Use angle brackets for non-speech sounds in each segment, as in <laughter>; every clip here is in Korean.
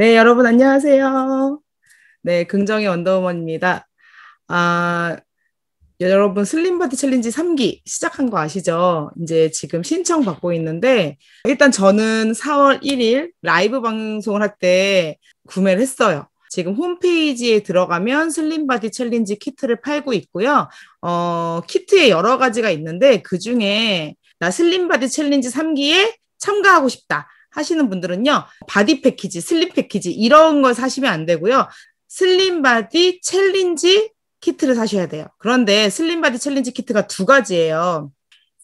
네, 여러분 안녕하세요. 네, 긍정의 원더우먼입니다. 아, 여러분 슬림바디 챌린지 3기 시작한 거 아시죠? 이제 지금 신청 받고 있는데 일단 저는 4월 1일 라이브 방송을 할 때 구매를 했어요. 지금 홈페이지에 들어가면 슬림바디 챌린지 키트를 팔고 있고요. 어, 키트에 여러 가지가 있는데 그 중에 나 슬림바디 챌린지 3기에 참가하고 싶다. 하시는 분들은요, 바디 패키지, 슬림 패키지, 이런 걸 사시면 안 되고요. 슬림 바디 챌린지 키트를 사셔야 돼요. 그런데 슬림 바디 챌린지 키트가 두 가지예요.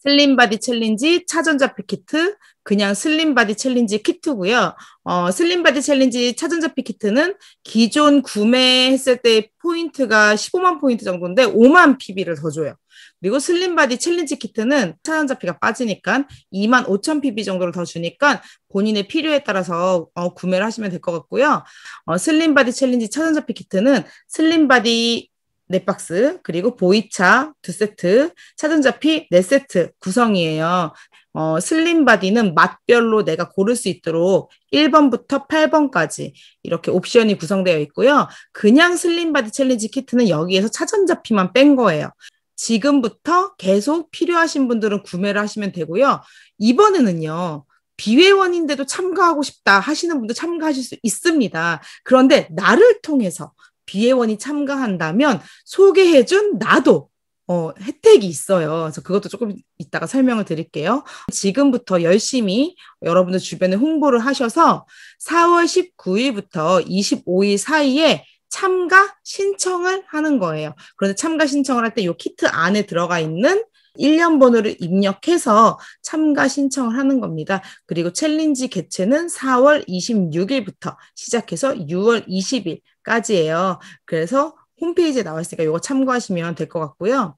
슬림 바디 챌린지 차전자피 키트, 그냥 슬림 바디 챌린지 키트고요. 어, 슬림 바디 챌린지 차전자피 키트는 기존 구매했을 때 포인트가 15만 포인트 정도인데 5만 PB를 더 줘요. 그리고 슬림바디 챌린지 키트는 차단자피가 빠지니까 25,000pb 정도를 더 주니까 본인의 필요에 따라서 어, 구매를 하시면 될 것 같고요. 어, 슬림바디 챌린지 차단자피 키트는 슬림바디 넷 박스, 그리고 보이차 두 세트, 차단자피네 세트 구성이에요. 어, 슬림 바디는 맛별로 내가 고를 수 있도록 1번부터 8번까지 이렇게 옵션이 구성되어 있고요. 그냥 슬림 바디 챌린지 키트는 여기에서 차전자피만 뺀 거예요. 지금부터 계속 필요하신 분들은 구매를 하시면 되고요. 이번에는요. 비회원인데도 참가하고 싶다 하시는 분도 참가하실 수 있습니다. 그런데 나를 통해서 비회원이 참가한다면 소개해준 나도 어, 혜택이 있어요. 그래서 그것도 조금 이따가 설명을 드릴게요. 지금부터 열심히 여러분들 주변에 홍보를 하셔서 4월 19일부터 25일 사이에 참가 신청을 하는 거예요. 그런데 참가 신청을 할 때 이 키트 안에 들어가 있는 1년 번호를 입력해서 참가 신청을 하는 겁니다. 그리고 챌린지 개최는 4월 26일부터 시작해서 6월 20일까지예요. 그래서 홈페이지에 나와 있으니까 이거 참고하시면 될 것 같고요.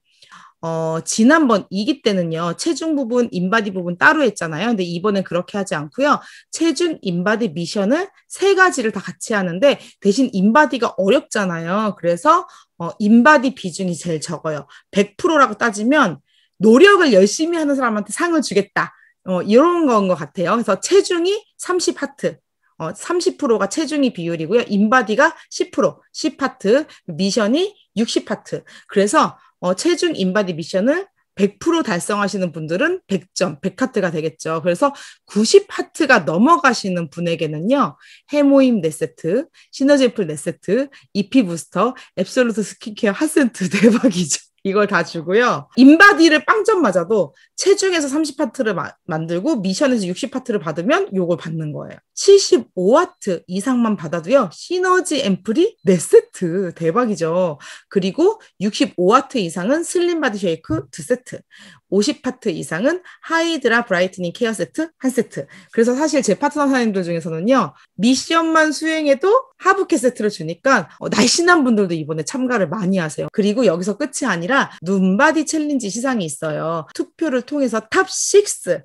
어, 지난번 2기 때는요, 체중 부분, 인바디 부분 따로 했잖아요. 근데 이번엔 그렇게 하지 않고요. 체중, 인바디 미션을 세 가지를 다 같이 하는데, 대신 인바디가 어렵잖아요. 그래서, 어, 인바디 비중이 제일 적어요. 100%라고 따지면, 노력을 열심히 하는 사람한테 상을 주겠다. 어, 이런 건 것 같아요. 그래서 체중이 30 하트, 어, 30%가 체중이 비율이고요. 인바디가 10%, 1 0하트 미션이 6 0하트 그래서 어, 체중 인바디 미션을 100% 달성하시는 분들은 100점, 100하트가 되겠죠. 그래서 90하트가 넘어가시는 분에게는요, 해모임 넷세트, 시너지 애플 넷세트, EP 부스터, 앱솔루트 스킨케어 핫센트 <laughs> 대박이죠. 이걸 다 주고요. 인바디를 빵점 맞아도 체중에서 30파트를 마, 만들고 미션에서 60파트를 받으면 요걸 받는 거예요. 75와트 이상만 받아도요. 시너지 앰플이 4세트 대박이죠. 그리고 65와트 이상은 슬림 바디 쉐이크 2세트. 50파트 이상은 하이드라 브라이트닝 케어 세트 한 세트. 그래서 사실 제 파트너 사님들 중에서는요, 미션만 수행해도 하부캐 세트를 주니까 어, 날씬한 분들도 이번에 참가를 많이 하세요. 그리고 여기서 끝이 아니라 눈바디 챌린지 시상이 있어요. 투표를 통해서 탑6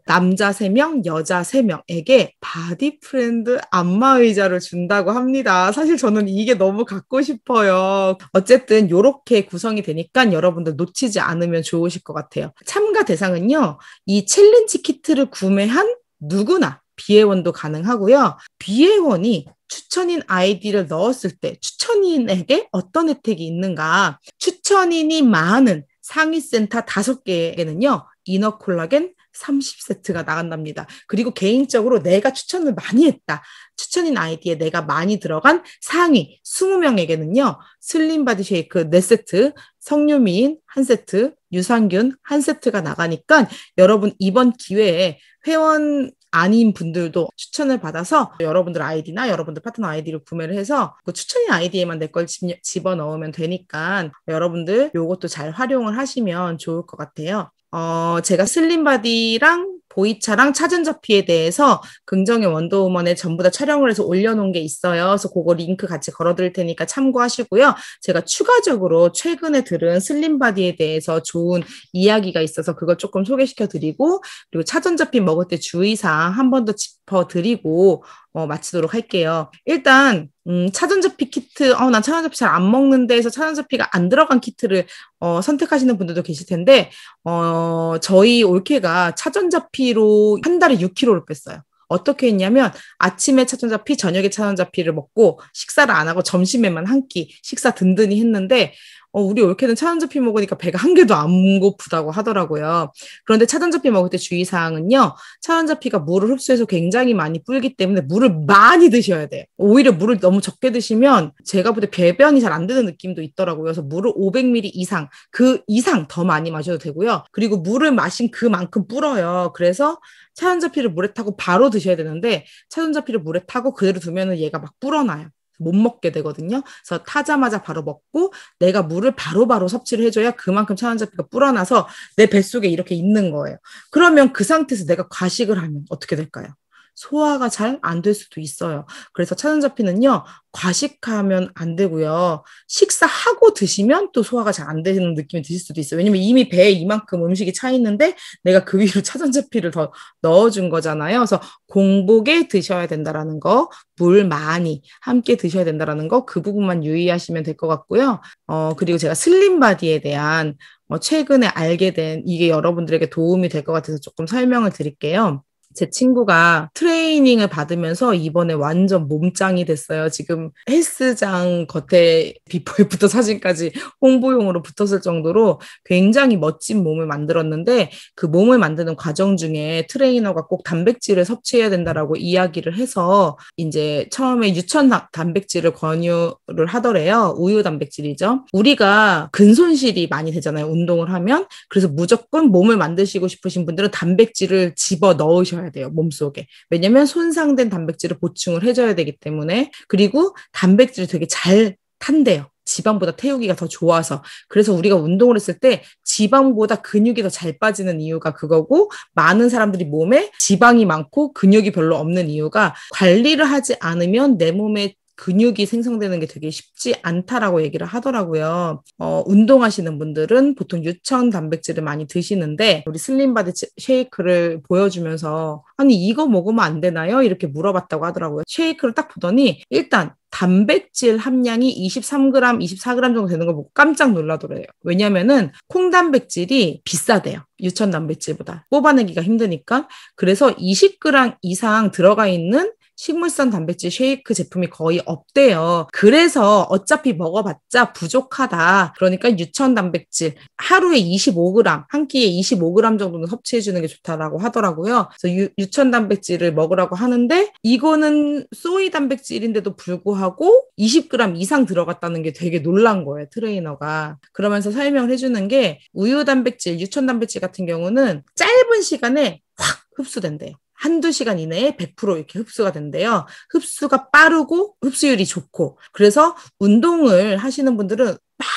남자 3명, 여자 3명에게 바디 프렌드 안마 의자를 준다고 합니다. 사실 저는 이게 너무 갖고 싶어요. 어쨌든 이렇게 구성이 되니까 여러분들 놓치지 않으면 좋으실 것 같아요. 참 참가 대상은요, 이 챌린지 키트를 구매한 누구나 비회원도 가능하고요. 비회원이 추천인 아이디를 넣었을 때 추천인에게 어떤 혜택이 있는가? 추천인이 많은 상위센터 다 개에는요, 이너 콜라겐 30세트가 나간답니다. 그리고 개인적으로 내가 추천을 많이 했다. 추천인 아이디에 내가 많이 들어간 상위 20명에게는요. 슬림 바디 쉐이크 4세트, 성유미인 1세트, 유산균 1세트가 나가니까 여러분 이번 기회에 회원 아닌 분들도 추천을 받아서 여러분들 아이디나 여러분들 파트너 아이디를 구매를 해서 그 추천인 아이디에만 내 걸 집어넣으면 되니까 여러분들 요것도 잘 활용을 하시면 좋을 것 같아요. 어, 제가 슬림 바디랑 보이차랑 차전저 피에 대해서 긍정의 원더우먼에 전부 다 촬영을 해서 올려놓은 게 있어요. 그래서 그거 링크 같이 걸어드릴 테니까 참고하시고요. 제가 추가적으로 최근에 들은 슬림바디에 대해서 좋은 이야기가 있어서 그걸 조금 소개시켜드리고 그리고 차전자 피 먹을 때 주의사항 한 번 더 짚어드리고 어, 마치도록 할게요. 일단 음, 차전자피 키트, 어, 난 차전자피 잘 안 먹는데 해서 차전자피가 안 들어간 키트를 어, 선택하시는 분들도 계실 텐데, 어, 저희 올케가 차전자피 5kg, 한 달에 6kg를 뺐어요. 어떻게 했냐면 아침에 차전자 피, 저녁에 차전자 피를 먹고 식사를 안 하고 점심에만 한 끼 식사 든든히 했는데 어, 우리 올케는 차전접히 먹으니까 배가 한 개도 안 고프다고 하더라고요. 그런데 차전접히 먹을 때 주의사항은요. 차전접히가 물을 흡수해서 굉장히 많이 불기 때문에 물을 많이 드셔야 돼요. 오히려 물을 너무 적게 드시면 제가 볼 때 배변이 잘 안 되는 느낌도 있더라고요. 그래서 물을 500ml 이상, 그 이상 더 많이 마셔도 되고요. 그리고 물을 마신 그만큼 불어요. 그래서 차전접히를 물에 타고 바로 드셔야 되는데 차전접히를 물에 타고 그대로 두면은 얘가 막 불어나요. 못 먹게 되거든요. 그래서 타자마자 바로 먹고 내가 물을 바로바로 바로 섭취를 해줘야 그만큼 천연잡피가 불어나서 내 뱃속에 이렇게 있는 거예요. 그러면 그 상태에서 내가 과식을 하면 어떻게 될까요? 소화가 잘 안 될 수도 있어요. 그래서 차전자피는요, 과식하면 안 되고요. 식사하고 드시면 또 소화가 잘 안 되는 느낌이 드실 수도 있어요. 왜냐면 이미 배에 이만큼 음식이 차 있는데 내가 그 위로 <laughs> 차전자피를 더 넣어준 거잖아요. 그래서 공복에 드셔야 된다라는 거, 물 많이 함께 드셔야 된다라는 거, 그 부분만 유의하시면 될 것 같고요. 어, 그리고 제가 슬림바디에 대한 어, 최근에 알게 된 이게 여러분들에게 도움이 될 것 같아서 조금 설명을 드릴게요. 제 친구가 트레이닝을 받으면서 이번에 완전 몸짱이 됐어요. 지금 헬스장 겉에 비포 애프터 사진까지 홍보용으로 붙었을 정도로 굉장히 멋진 몸을 만들었는데 그 몸을 만드는 과정 중에 트레이너가 꼭 단백질을 섭취해야 된다라고 이야기를 해서 이제 처음에 유천 단백질을 권유를 하더래요. 우유 단백질이죠. 우리가 근손실이 많이 되잖아요. 운동을 하면. 그래서 무조건 몸을 만드시고 싶으신 분들은 단백질을 집어 넣으셔야 들어가야 돼요. 몸속에. 왜냐면 손상된 단백질을 보충을 해줘야 되기 때문에 그리고 단백질이 되게 잘 탄대요. 지방보다 태우기가 더 좋아서 그래서 우리가 운동을 했을 때 지방보다 근육이 더 잘 빠지는 이유가 그거고 많은 사람들이 몸에 지방이 많고 근육이 별로 없는 이유가 관리를 하지 않으면 내 몸에 근육이 생성되는 게 되게 쉽지 않다라고 얘기를 하더라고요. 어, 운동하시는 분들은 보통 유천 단백질을 많이 드시는데 우리 슬림바디 쉐이크를 보여주면서 아니 이거 먹으면 안 되나요? 이렇게 물어봤다고 하더라고요. 쉐이크를 딱 보더니 일단 단백질 함량이 23g, 24g 정도 되는 거 보고 깜짝 놀라더래요. 왜냐면은 콩단백질이 비싸대요. 유천 단백질보다 뽑아내기가 힘드니까. 그래서 20g 이상 들어가 있는 식물성 단백질 쉐이크 제품이 거의 없대요. 그래서 어차피 먹어봤자 부족하다. 그러니까 유천 단백질 하루에 25g, 한 끼에 25g 정도는 섭취해주는 게 좋다라고 하더라고요. 그래서 유, 천 단백질을 먹으라고 하는데 이거는 소이 단백질인데도 불구하고 20g 이상 들어갔다는 게 되게 놀란 거예요. 트레이너가 그러면서 설명을 해주는 게 우유 단백질, 유천 단백질 같은 경우는 짧은 시간에 확 흡수된대요. 한두 시간 이내에 100% 이렇게 흡수가 된대요. 흡수가 빠르고 흡수율이 좋고. 그래서 운동을 하시는 분들은 막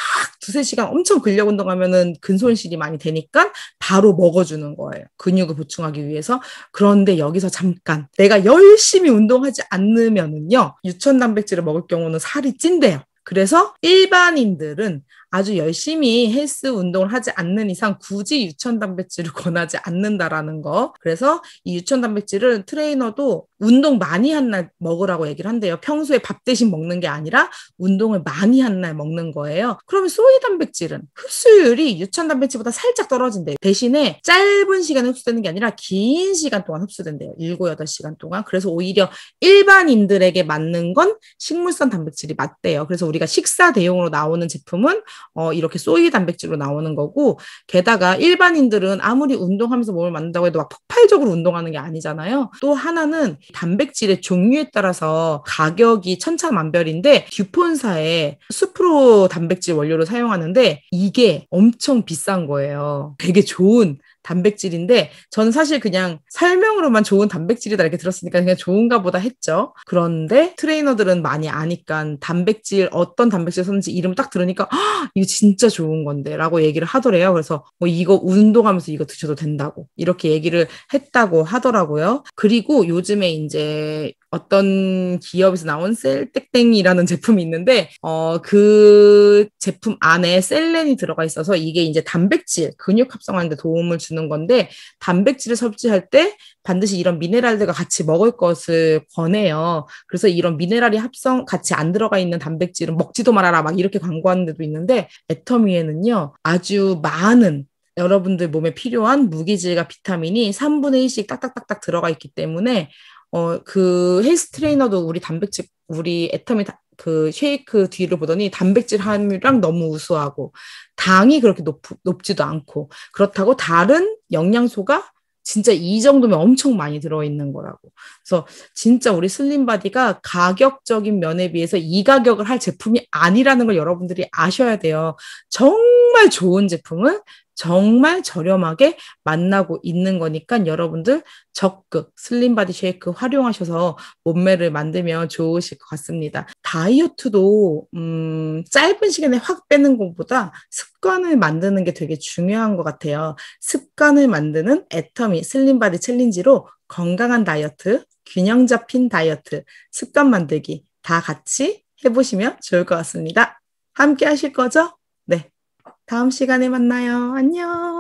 두세 시간 엄청 근력 운동하면은 근손실이 많이 되니까 바로 먹어주는 거예요. 근육을 보충하기 위해서. 그런데 여기서 잠깐 내가 열심히 운동하지 않으면은요. 유천 단백질을 먹을 경우는 살이 찐대요. 그래서 일반인들은 아주 열심히 헬스 운동을 하지 않는 이상 굳이 유천 단백질을 <laughs> 권하지 않는다라는 거. 그래서 이 유천 단백질은 트레이너도 운동 많이 한 날 먹으라고 얘기를 한대요. 평소에 밥 대신 먹는 게 아니라 운동을 많이 한 날 먹는 거예요. 그러면 소이 단백질은 흡수율이 유천 단백질보다 살짝 떨어진대요. 대신에 짧은 시간에 흡수되는 게 아니라 긴 시간 동안 흡수된대요. 7, 8시간 동안. 그래서 오히려 일반인들에게 맞는 건 식물성 단백질이 맞대요. 그래서 우리가 식사 대용으로 나오는 제품은 어, 이렇게 소이 단백질로 나오는 거고 게다가 일반인들은 아무리 운동하면서 몸을 만든다고 해도 막 폭발적으로 운동하는 게 아니잖아요. 또 하나는 단백질의 종류에 따라서 가격이 천차만별인데 듀폰사의 수프로 단백질 원료를 사용하는데 이게 엄청 비싼 거예요. 되게 좋은 단백질인데 저는 사실 그냥 설명으로만 좋은 단백질이다 이렇게 들었으니까 그냥 좋은가 보다 했죠. 그런데 트레이너들은 많이 아니까 단백질 어떤 단백질 섭는지 이름 딱 들으니까 아 이거 진짜 좋은 건데라고 얘기를 하더래요. 그래서 뭐 이거 운동하면서 이거 드셔도 된다고 이렇게 얘기를 했다고 하더라고요. 그리고 요즘에 이제 어떤 기업에서 나온 셀땡땡이라는 제품이 있는데 어 그 제품 안에 셀렌이 들어가 있어서 이게 이제 단백질 근육 합성하는 데 도움을 주는 주는 건데 단백질을 섭취할 때 반드시 이런 미네랄들과 같이 먹을 것을 권해요. 그래서 이런 미네랄이 합성 같이 안 들어가 있는 단백질은 먹지도 말아라 막 이렇게 광고하는 데도 있는데 애터미에는요 아주 많은 여러분들 몸에 필요한 무기질과 비타민이 3분의 1씩 딱딱딱딱 들어가 있기 때문에 어, 그 헬스 트레이너도 우리 단백질, 우리 애터미 그 쉐이크 뒤를 보더니 단백질 함유량 너무 우수하고 당이 그렇게 높, 높지도 않고 그렇다고 다른 영양소가 진짜 이 정도면 엄청 많이 들어있는 거라고. 그래서 진짜 우리 슬림바디가 가격적인 면에 비해서 이 가격을 할 제품이 아니라는 걸 여러분들이 아셔야 돼요. 정 정말 좋은 제품을 정말 저렴하게 만나고 있는 거니까 여러분들 적극 슬림 바디 쉐이크 활용하셔서 몸매를 만들면 좋으실 것 같습니다. 다이어트도 음, 짧은 시간에 확 빼는 것보다 습관을 만드는 게 되게 중요한 것 같아요. 습관을 만드는 애터미 슬림 바디 챌린지로 건강한 다이어트, 균형 잡힌 다이어트, 습관 만들기 다 같이 해보시면 좋을 것 같습니다. 함께 하실 거죠? 다음 시간에 만나요. 안녕.